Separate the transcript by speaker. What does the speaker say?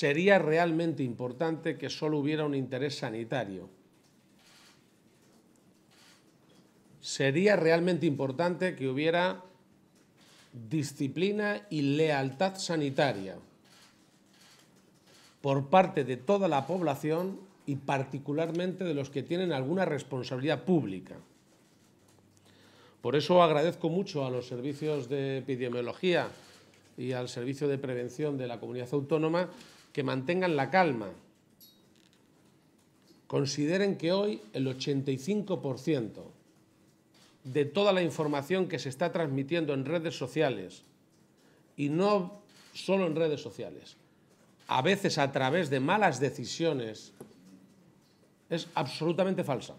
Speaker 1: sería realmente importante que solo hubiera un interés sanitario. Sería realmente importante que hubiera disciplina y lealtad sanitaria por parte de toda la población y particularmente de los que tienen alguna responsabilidad pública. Por eso agradezco mucho a los servicios de epidemiología y al Servicio de Prevención de la Comunidad Autónoma que mantengan la calma. Consideren que hoy el 85% de toda la información que se está transmitiendo en redes sociales, y no solo en redes sociales, a veces a través de malas decisiones, es absolutamente falsa.